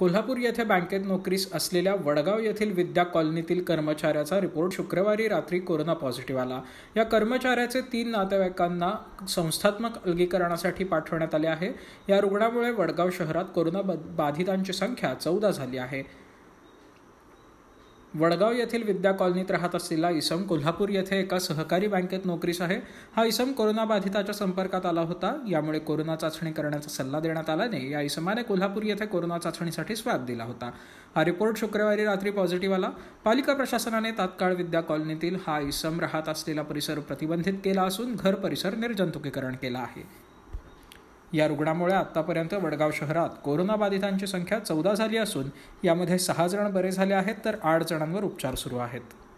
कोल्हापूर येथे बँकेत नोकरीस असलेल्या वडगाव येथील विद्या कॉलनीतील कर्मचाऱ्याचा रिपोर्ट शुक्रवारी रात्री कोरोना पॉझिटिव्ह आला या कर्मचाऱ्याचे तीन नातेवाईकांना संस्थात्मक अलगीकरणासाठी पाठवण्यात आले आहे या रुग्णामुळे वडगाव शहरात कोरोना बाधितांची संख्या चौदा झाली आहे वडगाव येथील विद्या कॉलनीत राहत असलेला इसम कोल्हापूर येथे एका सहकारी बँकेत नोकरीस आहे हा इसम कोरोनाबाधिताच्या संपर्कात आला होता यामुळे कोरोना चाचणी करण्याचा सल्ला देण्यात आल्याने या इसमाने कोल्हापूर येथे कोरोना चाचणीसाठी स्वॅब दिला होता हा रिपोर्ट शुक्रवारी रात्री पॉझिटिव्ह आला पालिका प्रशासनाने तात्काळ विद्या कॉलनीतील हा इसम राहत असलेला परिसर प्रतिबंधित केला असून घर परिसर निर्जंतुकीकरण केला आहे या रुग्णामुळे आत्तापर्यंत वडगाव शहरात कोरोनाबाधितांची संख्या चौदा झाली असून यामध्ये सहा जण बरे झाले आहेत तर आठ जणांवर उपचार सुरू आहेत